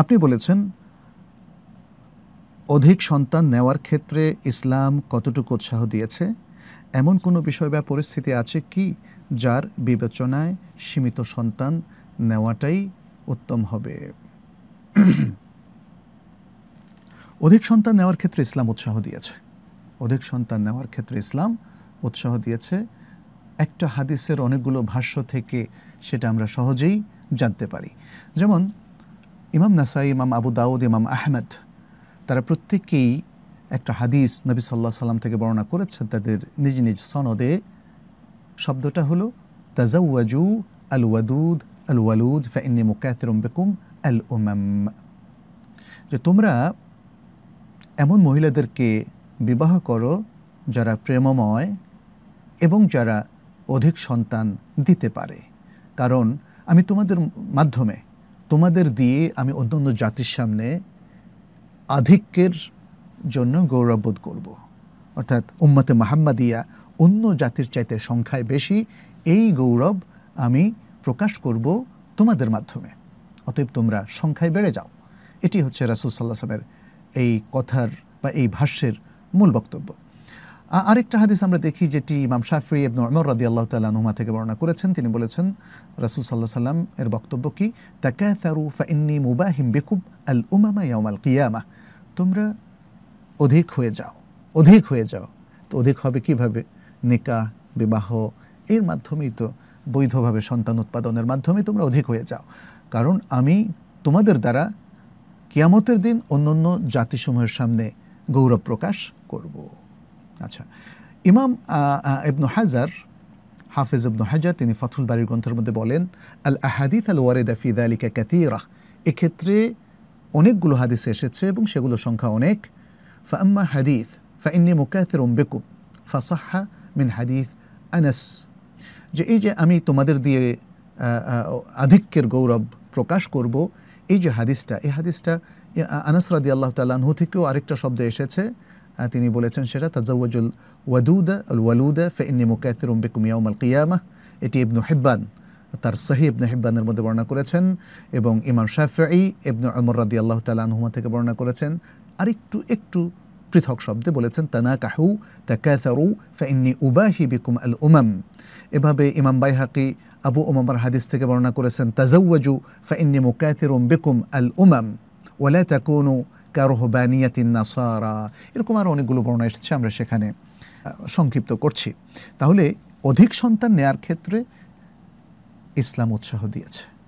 আপনি বলেছেন অধিক সন্তান নেওয়ার ক্ষেত্রে ইসলাম কতটুকু উৎসাহ দিয়েছে এমন কোনো বিষয় বা পরিস্থিতি আছে কি যার বিবেচনায় সীমিত সন্তান নেওয়াটাই উত্তম হবে অধিক সন্তান নেওয়ার ক্ষেত্রে ইসলাম উৎসাহ দিয়েছে অধিক সন্তান নেওয়ার ক্ষেত্রে ইসলাম উৎসাহ দিয়েছে একটা হাদিসের অনেকগুলো ভাষ্য থেকে সেটা আমরা সহজেই জানতে পারি যেমন ইমাম নাসাই ইমাম আবু দাউদ ইমাম আহমেদ তারা প্রত্যেকেই একটা হাদিস নবী সাল্লাহ সাল্লাম থেকে বর্ণনা করেছে তাদের নিজ নিজ সনদে শব্দটা হলো তাজাউয়াজু আল ওয়াদুদ আল ওয়ালুদ ফাইন্নি মুকাতিরম বেকুম আল উমাম যে তোমরা এমন মহিলাদেরকে বিবাহ করো যারা প্রেমময় এবং যারা অধিক সন্তান দিতে পারে কারণ আমি তোমাদের মাধ্যমে তোমাদের দিয়ে আমি অন্য জাতির সামনে আধিক্যের জন্য গৌরববোধ করব। অর্থাৎ উম্মাতে মাহাম্মাদিয়া অন্য জাতির চাইতে সংখ্যায় বেশি এই গৌরব আমি প্রকাশ করব তোমাদের মাধ্যমে অতএব তোমরা সংখ্যায় বেড়ে যাও এটি হচ্ছে রাসুল সাল্লাহ সালামের এই কথার বা এই ভাষ্যের মূল বক্তব্য আরেকটা হাদিস আমরা দেখি যেটি ইমাম শাফি ইবনু উমর রাদি আল্লাহ তাল্লাহমা থেকে বর্ণনা করেছেন তিনি বলেছেন রাসুল সাল্লাহ সাল্লাম এর বক্তব্য কি তাকাথারু ইন্নি মুবাহিম বেকুব আল উমামা ইয়ামাল কিয়ামা তোমরা অধিক হয়ে যাও অধিক হয়ে যাও তো অধিক হবে কিভাবে নিকা বিবাহ এর মাধ্যমেই তো বৈধভাবে সন্তান উৎপাদনের মাধ্যমে তোমরা অধিক হয়ে যাও কারণ আমি তোমাদের দ্বারা কিয়ামতের দিন অন্য অন্য জাতিসমূহের সামনে গৌরব প্রকাশ করবো আচ্ছা ইমাম ইবনু হাজার হাফিজ ইবনু হাজার তিনি ফথুল বাড়ির গ্রন্থের মধ্যে বলেন আল আহাদিত আল ওয়ারেদা ফিদা আলিকা ক্যাথিরা এক্ষেত্রে অনেকগুলো হাদিস এসেছে এবং সেগুলোর সংখ্যা অনেক ফাম্মা হাদিস ফাইন্নি মুকাথির ওম্বেকু ফাসাহা মিন হাদিস আনাস যে এই যে আমি তোমাদের দিয়ে আধিক্যের গৌরব প্রকাশ করব এই যে হাদিসটা এই হাদিসটা আনাসরাদি আল্লাহ তাল্লাহ্ন থেকেও আরেকটা শব্দ এসেছে তিনি বলেছেন সেটা তাজাউজুল ওয়াদুদা আল ওয়ালুদা ফে ইন্নি মুকাতিরুম বিকুম ইয়াউমাল কিয়ামাহ এটি ইবনু হেব্বান তার সহি ইবনে হিব্বানের মধ্যে বর্ণনা করেছেন এবং ইমাম শাফি ইবনু আমর রাদি আল্লাহ তালাহুমা থেকে বর্ণনা করেছেন আর একটু একটু পৃথক শব্দে বলেছেন তানা কাহু তাকাতারু ফাইন্নি উবাহি বিকুম আল উমাম এভাবে ইমাম বাইহাকি আবু উমামার হাদিস থেকে বর্ণনা করেছেন তাজাউজু ফাইন্নি মুকাতিরুম বেকুম আল উমাম ওয়ালা তাকুনু কারোহবানিয়াতিন নাসারা এরকম আরও অনেকগুলো বর্ণনা এসেছে আমরা সেখানে সংক্ষিপ্ত করছি তাহলে অধিক সন্তান নেয়ার ক্ষেত্রে ইসলাম উৎসাহ দিয়েছে